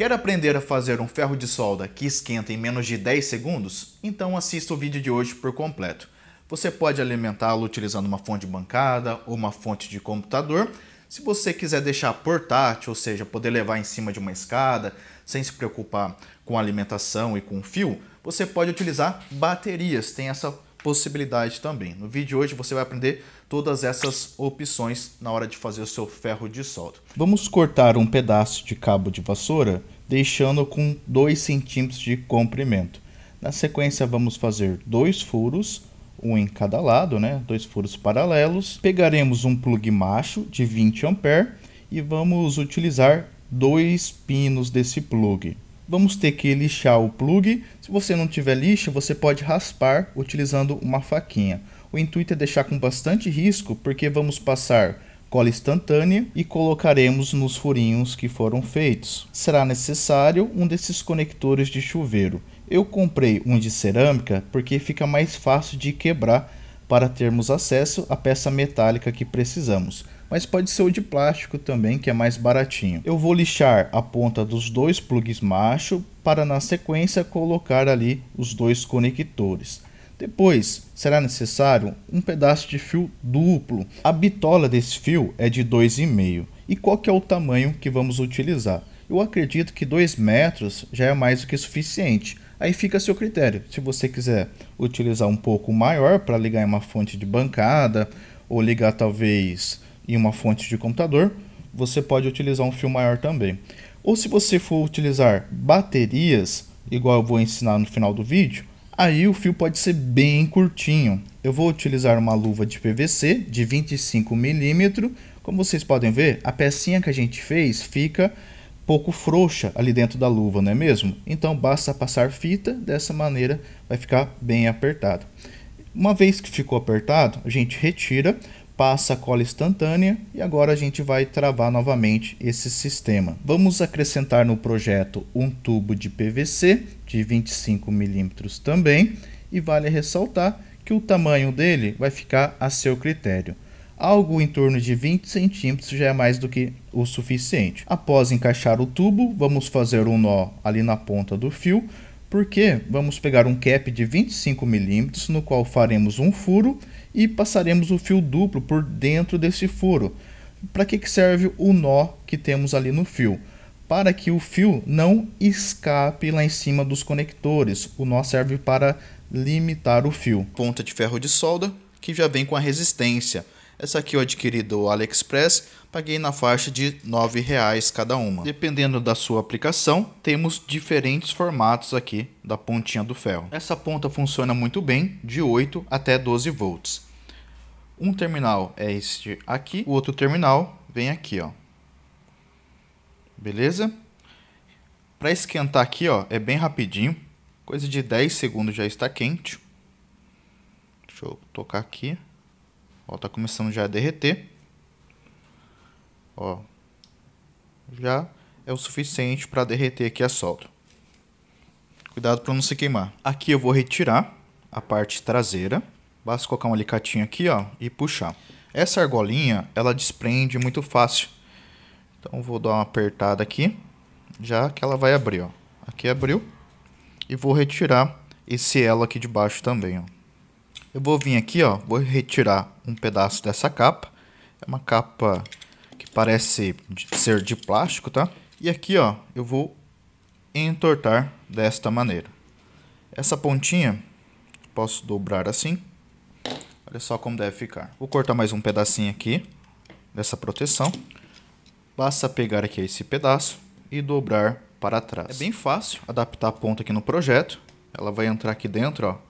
Quer aprender a fazer um ferro de solda que esquenta em menos de 10 segundos? Então assista o vídeo de hoje por completo. Você pode alimentá-lo utilizando uma fonte bancada ou uma fonte de computador. Se você quiser deixar portátil, ou seja, poder levar em cima de uma escada sem se preocupar com alimentação e com fio, você pode utilizar baterias. Tem essa possibilidade também. No vídeo de hoje você vai aprender todas essas opções na hora de fazer o seu ferro de solda. Vamos cortar um pedaço de cabo de vassoura, deixando com 2 centímetros de comprimento. Na sequência vamos fazer dois furos, um em cada lado, né? dois furos paralelos. Pegaremos um plug macho de 20 ampere e vamos utilizar dois pinos desse plug vamos ter que lixar o plug. Se você não tiver lixo, você pode raspar utilizando uma faquinha. O intuito é deixar com bastante risco, porque vamos passar cola instantânea e colocaremos nos furinhos que foram feitos. Será necessário um desses conectores de chuveiro. Eu comprei um de cerâmica porque fica mais fácil de quebrar para termos acesso à peça metálica que precisamos mas pode ser o de plástico também, que é mais baratinho. Eu vou lixar a ponta dos dois plugs macho para na sequência colocar ali os dois conectores. Depois, será necessário um pedaço de fio duplo. A bitola desse fio é de 2,5. E qual que é o tamanho que vamos utilizar? Eu acredito que 2 metros já é mais do que suficiente. Aí fica a seu critério. Se você quiser utilizar um pouco maior para ligar em uma fonte de bancada, ou ligar talvez e uma fonte de computador, você pode utilizar um fio maior também. Ou se você for utilizar baterias, igual eu vou ensinar no final do vídeo, aí o fio pode ser bem curtinho. Eu vou utilizar uma luva de PVC de 25 milímetros. Como vocês podem ver, a pecinha que a gente fez fica pouco frouxa ali dentro da luva, não é mesmo? Então basta passar fita, dessa maneira vai ficar bem apertado. Uma vez que ficou apertado, a gente retira passa a cola instantânea e agora a gente vai travar novamente esse sistema. Vamos acrescentar no projeto um tubo de PVC de 25 milímetros também e vale ressaltar que o tamanho dele vai ficar a seu critério. Algo em torno de 20 centímetros já é mais do que o suficiente. Após encaixar o tubo, vamos fazer um nó ali na ponta do fio, porque vamos pegar um cap de 25 milímetros no qual faremos um furo e passaremos o fio duplo por dentro desse furo. Para que, que serve o nó que temos ali no fio? Para que o fio não escape lá em cima dos conectores. O nó serve para limitar o fio. Ponta de ferro de solda que já vem com a resistência. Essa aqui eu adquiri do AliExpress, paguei na faixa de R$ 9,00 cada uma. Dependendo da sua aplicação, temos diferentes formatos aqui da pontinha do ferro. Essa ponta funciona muito bem, de 8 até 12 volts. Um terminal é este aqui, o outro terminal vem aqui, ó. Beleza? Para esquentar aqui, ó, é bem rapidinho. Coisa de 10 segundos já está quente. Deixa eu tocar aqui. Ó, tá começando já a derreter. Ó. Já é o suficiente para derreter aqui a solda. Cuidado para não se queimar. Aqui eu vou retirar a parte traseira. Basta colocar um alicatinho aqui, ó, e puxar. Essa argolinha, ela desprende muito fácil. Então vou dar uma apertada aqui, já que ela vai abrir, ó. Aqui abriu. E vou retirar esse elo aqui de baixo também, ó. Eu vou vir aqui, ó, vou retirar um pedaço dessa capa. É uma capa que parece ser de plástico, tá? E aqui, ó, eu vou entortar desta maneira. Essa pontinha posso dobrar assim. Olha só como deve ficar. Vou cortar mais um pedacinho aqui dessa proteção. Basta pegar aqui esse pedaço e dobrar para trás. É bem fácil adaptar a ponta aqui no projeto. Ela vai entrar aqui dentro, ó,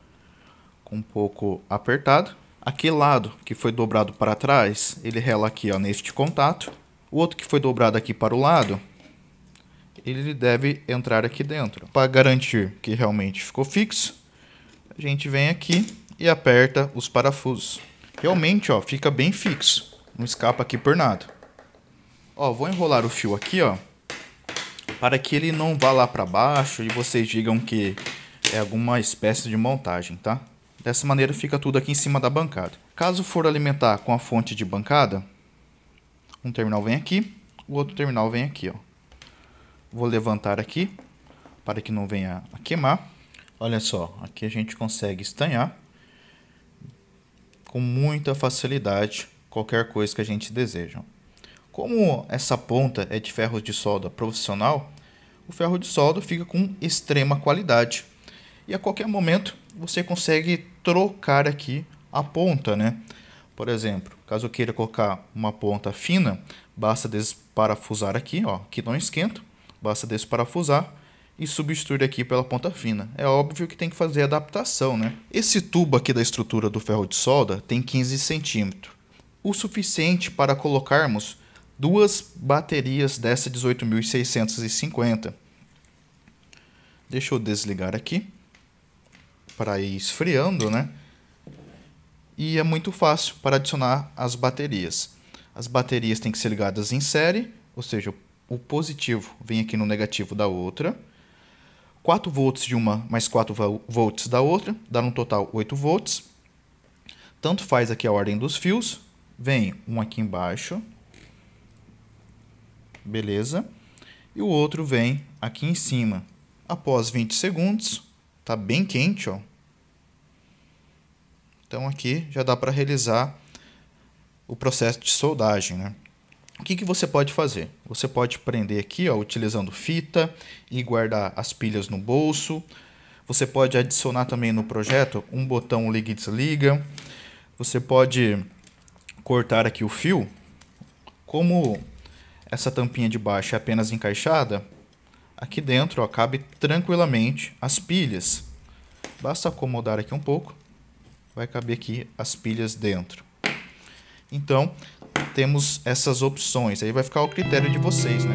um pouco apertado. Aquele lado que foi dobrado para trás, ele rela aqui ó, neste contato. O outro que foi dobrado aqui para o lado, ele deve entrar aqui dentro. Para garantir que realmente ficou fixo, a gente vem aqui e aperta os parafusos. Realmente ó, fica bem fixo, não escapa aqui por nada. Ó, vou enrolar o fio aqui, ó, para que ele não vá lá para baixo e vocês digam que é alguma espécie de montagem, tá? Dessa maneira fica tudo aqui em cima da bancada. Caso for alimentar com a fonte de bancada, um terminal vem aqui, o outro terminal vem aqui. Ó. Vou levantar aqui para que não venha a queimar. Olha só, aqui a gente consegue estanhar com muita facilidade qualquer coisa que a gente deseja. Como essa ponta é de ferro de solda profissional, o ferro de solda fica com extrema qualidade. E a qualquer momento você consegue trocar aqui a ponta, né? Por exemplo, caso eu queira colocar uma ponta fina, basta desparafusar aqui, ó, que não esquento, basta desparafusar e substituir aqui pela ponta fina. É óbvio que tem que fazer adaptação, né? Esse tubo aqui da estrutura do ferro de solda tem 15 centímetros, o suficiente para colocarmos duas baterias dessa 18.650. Deixa eu desligar aqui para ir esfriando, né? E é muito fácil para adicionar as baterias. As baterias têm que ser ligadas em série, ou seja, o positivo vem aqui no negativo da outra. 4 volts de uma mais 4 volts da outra, dá no total 8 volts. Tanto faz aqui a ordem dos fios, vem um aqui embaixo, beleza, e o outro vem aqui em cima. Após 20 segundos, Tá bem quente, ó. Então aqui já dá para realizar o processo de soldagem, né? O que, que você pode fazer? Você pode prender aqui, ó, utilizando fita e guardar as pilhas no bolso. Você pode adicionar também no projeto um botão liga e desliga. Você pode cortar aqui o fio. Como essa tampinha de baixo é apenas encaixada, Aqui dentro ó, cabe tranquilamente as pilhas. Basta acomodar aqui um pouco, vai caber aqui as pilhas dentro. Então, temos essas opções, aí vai ficar ao critério de vocês, né?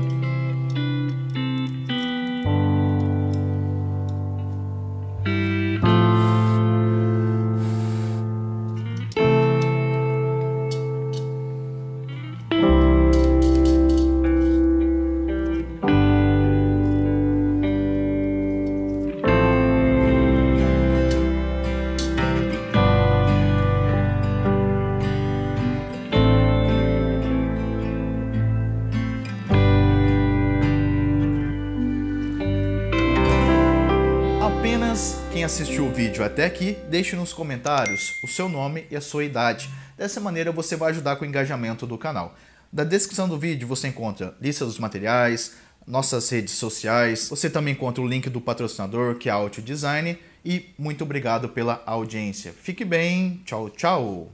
assistiu o vídeo até aqui, deixe nos comentários o seu nome e a sua idade. Dessa maneira você vai ajudar com o engajamento do canal. Na descrição do vídeo você encontra lista dos materiais, nossas redes sociais, você também encontra o link do patrocinador, que é a Audio Design, e muito obrigado pela audiência. Fique bem, tchau, tchau!